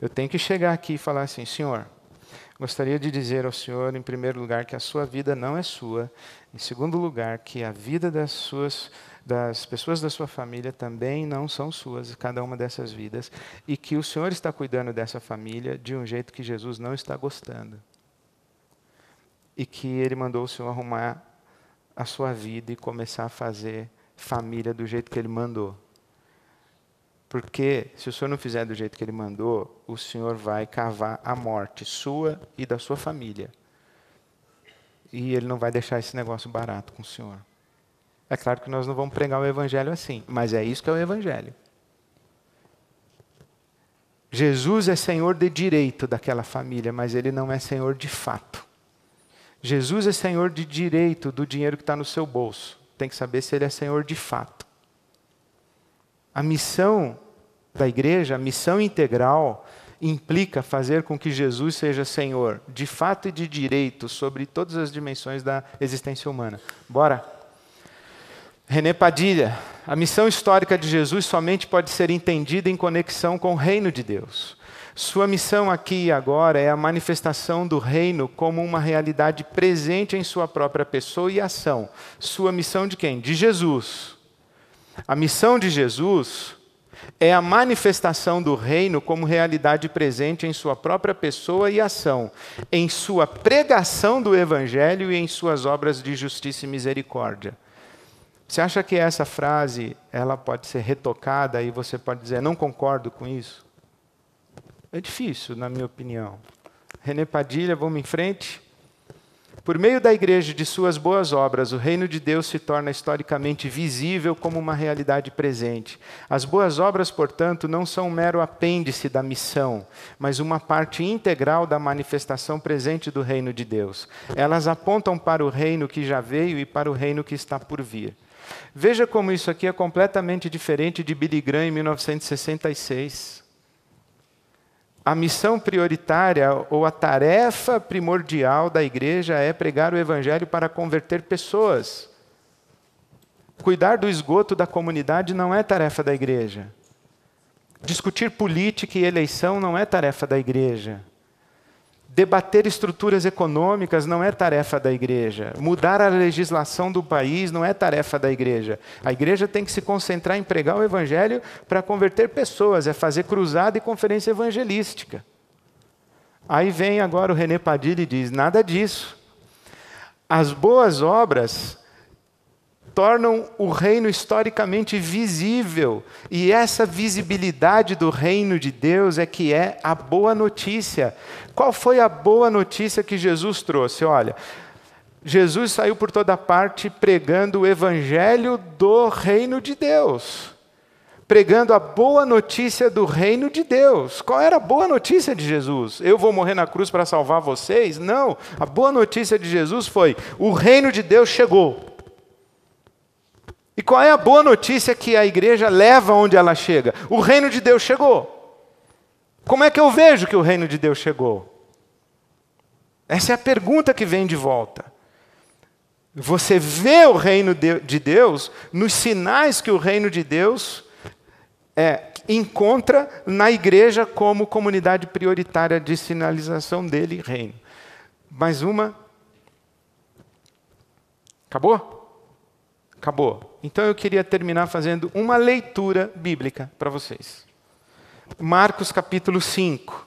Eu tenho que chegar aqui e falar assim: Senhor, gostaria de dizer ao Senhor, em primeiro lugar, que a sua vida não é sua, em segundo lugar, que a vida das suas das pessoas da sua família também não são suas, cada uma dessas vidas, e que o Senhor está cuidando dessa família de um jeito que Jesus não está gostando. E que ele mandou o Senhor arrumar a sua vida e começar a fazer família do jeito que ele mandou. Porque se o senhor não fizer do jeito que ele mandou, o senhor vai cavar a morte sua e da sua família. E ele não vai deixar esse negócio barato com o senhor. É claro que nós não vamos pregar o evangelho assim, mas é isso que é o evangelho. Jesus é senhor de direito daquela família, mas ele não é senhor de fato. Jesus é senhor de direito do dinheiro que está no seu bolso. Tem que saber se ele é senhor de fato. A missão da igreja, a missão integral, implica fazer com que Jesus seja senhor de fato e de direito sobre todas as dimensões da existência humana. Bora? René Padilha, a missão histórica de Jesus somente pode ser entendida em conexão com o reino de Deus. Sua missão aqui e agora é a manifestação do reino como uma realidade presente em sua própria pessoa e ação. Sua missão de quem? De Jesus. A missão de Jesus é a manifestação do reino como realidade presente em sua própria pessoa e ação, em sua pregação do evangelho e em suas obras de justiça e misericórdia. Você acha que essa frase ela pode ser retocada e você pode dizer não concordo com isso? É difícil, na minha opinião. René Padilha, vamos em frente. Por meio da igreja e de suas boas obras, o reino de Deus se torna historicamente visível como uma realidade presente. As boas obras, portanto, não são um mero apêndice da missão, mas uma parte integral da manifestação presente do reino de Deus. Elas apontam para o reino que já veio e para o reino que está por vir. Veja como isso aqui é completamente diferente de Billy Graham em 1966. A missão prioritária ou a tarefa primordial da igreja é pregar o evangelho para converter pessoas. Cuidar do esgoto da comunidade não é tarefa da igreja. Discutir política e eleição não é tarefa da igreja. Debater estruturas econômicas não é tarefa da igreja. Mudar a legislação do país não é tarefa da igreja. A igreja tem que se concentrar em pregar o evangelho para converter pessoas, é fazer cruzada e conferência evangelística. Aí vem agora o René Padilha e diz: nada disso. As boas obras tornam o reino historicamente visível, e essa visibilidade do reino de Deus é que é a boa notícia. Qual foi a boa notícia que Jesus trouxe? Olha, Jesus saiu por toda parte pregando o evangelho do reino de Deus. Pregando a boa notícia do reino de Deus. Qual era a boa notícia de Jesus? Eu vou morrer na cruz para salvar vocês? Não. A boa notícia de Jesus foi: o reino de Deus chegou. E qual é a boa notícia que a igreja leva onde ela chega? O reino de Deus chegou. Como é que eu vejo que o reino de Deus chegou? Essa é a pergunta que vem de volta. Você vê o reino de Deus nos sinais que o reino de Deus é, encontra na igreja como comunidade prioritária de sinalização dele e reino. Mais uma. Acabou? Acabou. Então eu queria terminar fazendo uma leitura bíblica para vocês. Marcos capítulo 5.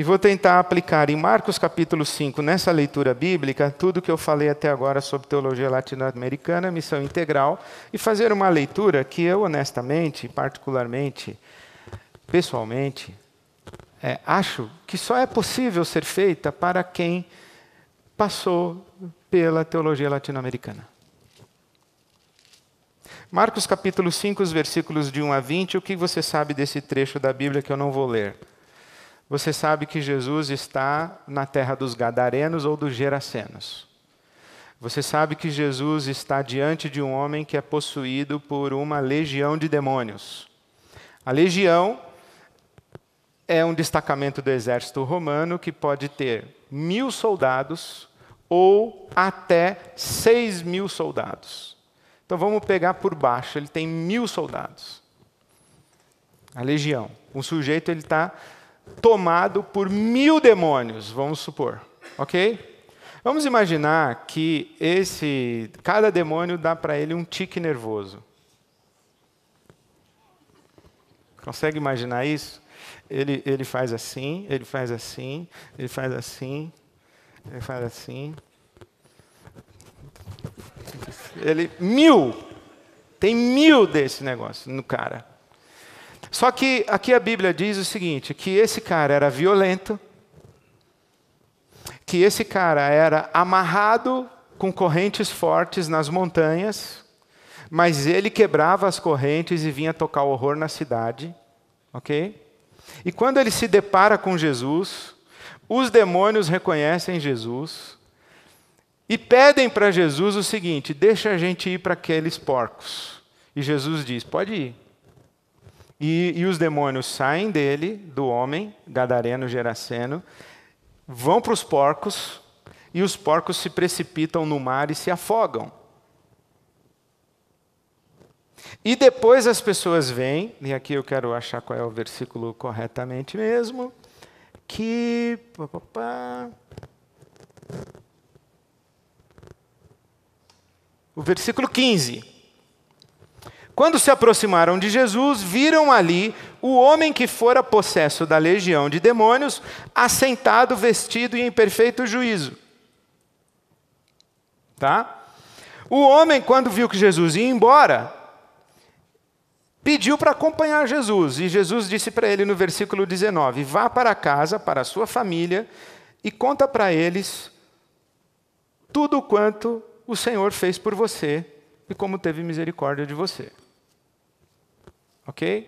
E vou tentar aplicar em Marcos capítulo 5, nessa leitura bíblica, tudo que eu falei até agora sobre teologia latino-americana, missão integral, e fazer uma leitura que eu, honestamente, particularmente, pessoalmente, é, acho que só é possível ser feita para quem passou pela teologia latino-americana. Marcos capítulo 5, os versículos de 1 a 20, o que você sabe desse trecho da Bíblia que eu não vou ler? você sabe que Jesus está na terra dos Gadarenos ou dos Gerasenos. Você sabe que Jesus está diante de um homem que é possuído por uma legião de demônios. A legião é um destacamento do exército romano que pode ter mil soldados ou até seis mil soldados. Então vamos pegar por baixo, ele tem mil soldados. A legião. Um sujeito ele está tomado por mil demônios, vamos supor, ok? Vamos imaginar que esse cada demônio dá para ele um tique nervoso. Consegue imaginar isso? Ele, ele faz assim, ele faz assim, ele faz assim, ele faz assim. Ele mil, tem mil desse negócio no cara. Só que aqui a Bíblia diz o seguinte: que esse cara era violento, que esse cara era amarrado com correntes fortes nas montanhas, mas ele quebrava as correntes e vinha tocar o horror na cidade, ok? E quando ele se depara com Jesus, os demônios reconhecem Jesus e pedem para Jesus o seguinte: deixa a gente ir para aqueles porcos. E Jesus diz: pode ir. E, e os demônios saem dele, do homem, gadareno, geraceno, vão para os porcos, e os porcos se precipitam no mar e se afogam. E depois as pessoas vêm, e aqui eu quero achar qual é o versículo corretamente mesmo, que. O versículo 15. Quando se aproximaram de Jesus, viram ali o homem que fora possesso da legião de demônios, assentado, vestido e em perfeito juízo. Tá? O homem, quando viu que Jesus ia embora, pediu para acompanhar Jesus. E Jesus disse para ele no versículo 19: Vá para casa, para a sua família, e conta para eles tudo quanto o Senhor fez por você e como teve misericórdia de você. Ok?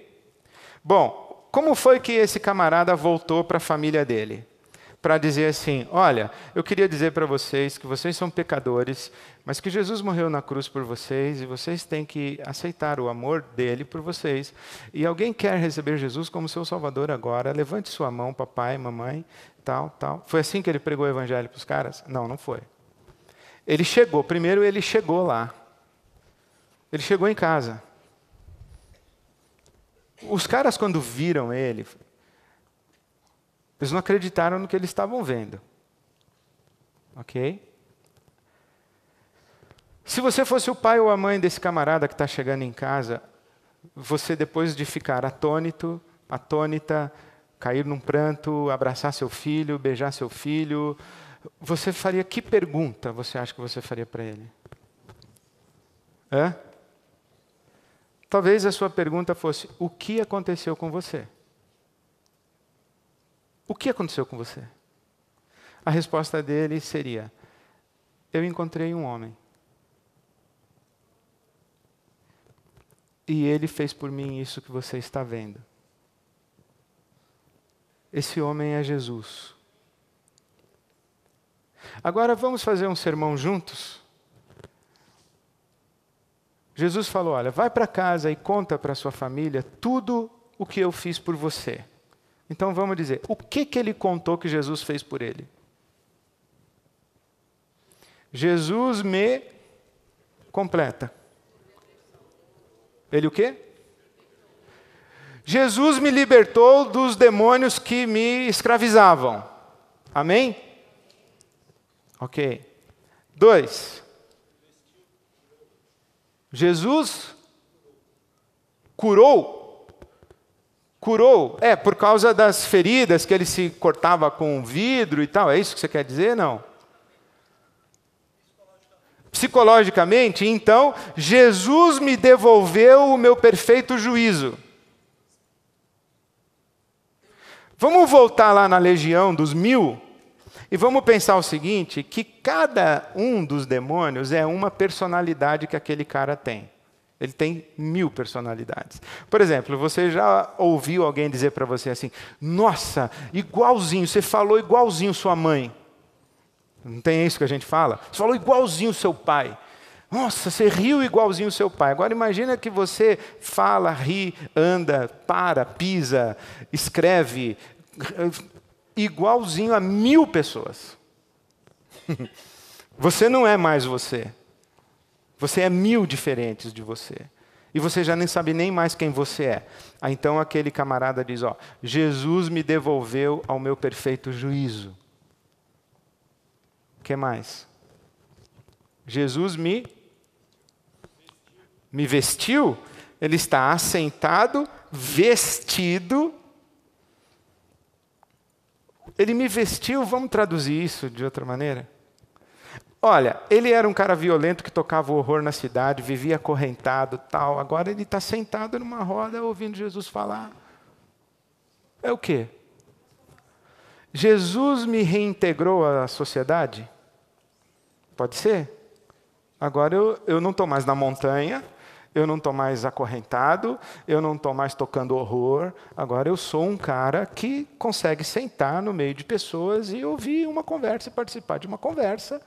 Bom, como foi que esse camarada voltou para a família dele? Para dizer assim: olha, eu queria dizer para vocês que vocês são pecadores, mas que Jesus morreu na cruz por vocês e vocês têm que aceitar o amor dele por vocês. E alguém quer receber Jesus como seu Salvador agora? Levante sua mão, papai, mamãe, tal, tal. Foi assim que ele pregou o evangelho para os caras? Não, não foi. Ele chegou, primeiro ele chegou lá. Ele chegou em casa. Os caras, quando viram ele, eles não acreditaram no que eles estavam vendo. Ok? Se você fosse o pai ou a mãe desse camarada que está chegando em casa, você, depois de ficar atônito, atônita, cair num pranto, abraçar seu filho, beijar seu filho, você faria que pergunta você acha que você faria para ele? Hã? Talvez a sua pergunta fosse: o que aconteceu com você? O que aconteceu com você? A resposta dele seria: eu encontrei um homem. E ele fez por mim isso que você está vendo. Esse homem é Jesus. Agora vamos fazer um sermão juntos? Jesus falou: Olha, vai para casa e conta para sua família tudo o que eu fiz por você. Então vamos dizer, o que, que ele contou que Jesus fez por ele? Jesus me completa. Ele o quê? Jesus me libertou dos demônios que me escravizavam. Amém? Ok. Dois. Jesus curou. Curou. É, por causa das feridas que ele se cortava com vidro e tal. É isso que você quer dizer? Não. Psicologicamente, então, Jesus me devolveu o meu perfeito juízo. Vamos voltar lá na legião dos mil? E vamos pensar o seguinte: que cada um dos demônios é uma personalidade que aquele cara tem. Ele tem mil personalidades. Por exemplo, você já ouviu alguém dizer para você assim: Nossa, igualzinho, você falou igualzinho sua mãe. Não tem isso que a gente fala? Você falou igualzinho seu pai. Nossa, você riu igualzinho seu pai. Agora imagina que você fala, ri, anda, para, pisa, escreve, igualzinho a mil pessoas. [laughs] Você não é mais você. Você é mil diferentes de você. E você já nem sabe nem mais quem você é. Ah, então aquele camarada diz: Ó, Jesus me devolveu ao meu perfeito juízo. O que mais? Jesus me me vestiu, ele está assentado, vestido ele me vestiu, vamos traduzir isso de outra maneira? Olha, ele era um cara violento que tocava horror na cidade, vivia acorrentado tal. Agora ele está sentado numa roda ouvindo Jesus falar. É o quê? Jesus me reintegrou à sociedade? Pode ser? Agora eu, eu não estou mais na montanha, eu não estou mais acorrentado, eu não estou mais tocando horror. Agora eu sou um cara que consegue sentar no meio de pessoas e ouvir uma conversa e participar de uma conversa.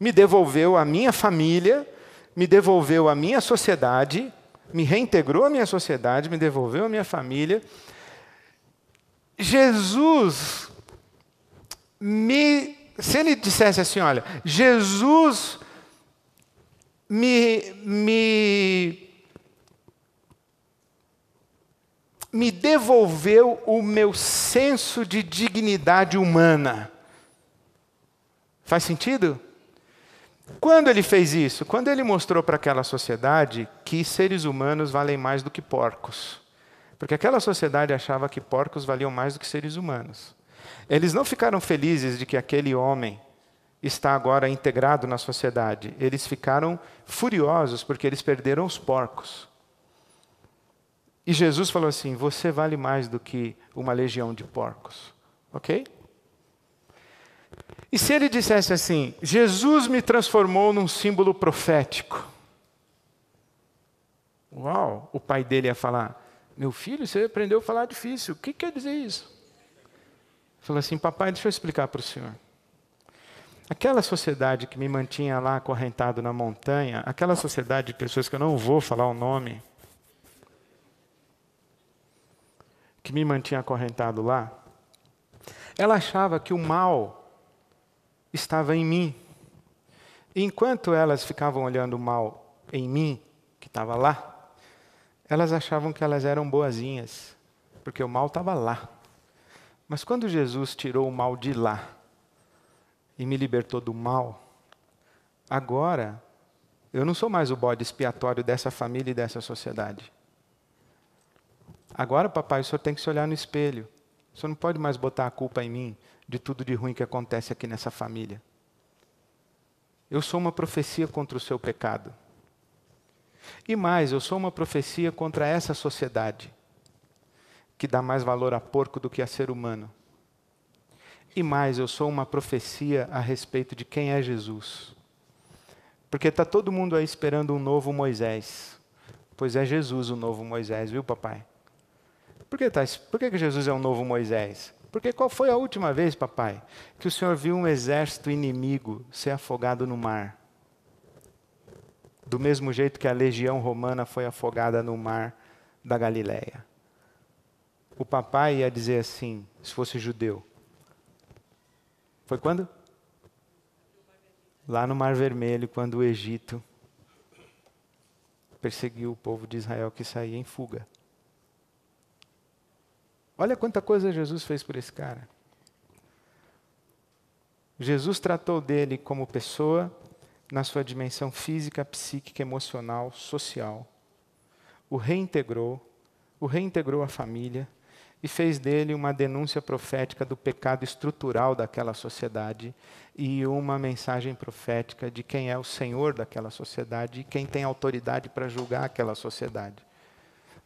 Me devolveu a minha família, me devolveu a minha sociedade, me reintegrou a minha sociedade, me devolveu a minha família. Jesus me se ele dissesse assim, olha, Jesus me, me, me devolveu o meu senso de dignidade humana. Faz sentido? Quando ele fez isso? Quando ele mostrou para aquela sociedade que seres humanos valem mais do que porcos. Porque aquela sociedade achava que porcos valiam mais do que seres humanos. Eles não ficaram felizes de que aquele homem está agora integrado na sociedade. Eles ficaram furiosos porque eles perderam os porcos. E Jesus falou assim: Você vale mais do que uma legião de porcos. Ok? E se ele dissesse assim: Jesus me transformou num símbolo profético. Uau! O pai dele ia falar: Meu filho, você aprendeu a falar difícil. O que quer dizer isso? Falou assim: Papai, deixa eu explicar para o senhor. Aquela sociedade que me mantinha lá acorrentado na montanha, aquela sociedade de pessoas que eu não vou falar o nome, que me mantinha acorrentado lá, ela achava que o mal estava em mim. E enquanto elas ficavam olhando o mal em mim, que estava lá, elas achavam que elas eram boazinhas, porque o mal estava lá. Mas quando Jesus tirou o mal de lá, e me libertou do mal, agora eu não sou mais o bode expiatório dessa família e dessa sociedade. Agora, papai, o senhor tem que se olhar no espelho. O senhor não pode mais botar a culpa em mim de tudo de ruim que acontece aqui nessa família. Eu sou uma profecia contra o seu pecado. E mais, eu sou uma profecia contra essa sociedade que dá mais valor a porco do que a ser humano. E mais, eu sou uma profecia a respeito de quem é Jesus. Porque está todo mundo aí esperando um novo Moisés. Pois é Jesus o novo Moisés, viu, papai? Por que, tá, por que Jesus é um novo Moisés? Porque qual foi a última vez, papai, que o senhor viu um exército inimigo ser afogado no mar? Do mesmo jeito que a legião romana foi afogada no mar da Galileia. O papai ia dizer assim, se fosse judeu: foi quando? Lá no Mar Vermelho, quando o Egito perseguiu o povo de Israel que saía em fuga. Olha quanta coisa Jesus fez por esse cara. Jesus tratou dele como pessoa, na sua dimensão física, psíquica, emocional, social. O reintegrou, o reintegrou à família, e fez dele uma denúncia profética do pecado estrutural daquela sociedade e uma mensagem profética de quem é o senhor daquela sociedade e quem tem autoridade para julgar aquela sociedade.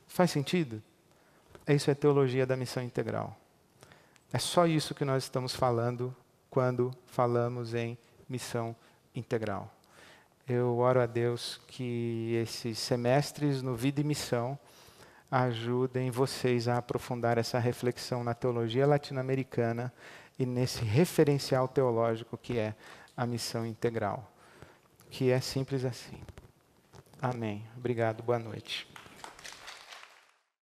Faz sentido? Isso é teologia da missão integral. É só isso que nós estamos falando quando falamos em missão integral. Eu oro a Deus que esses semestres no Vida e Missão ajudem vocês a aprofundar essa reflexão na teologia latino-americana e nesse referencial teológico que é a missão integral, que é simples assim. Amém. Obrigado, boa noite.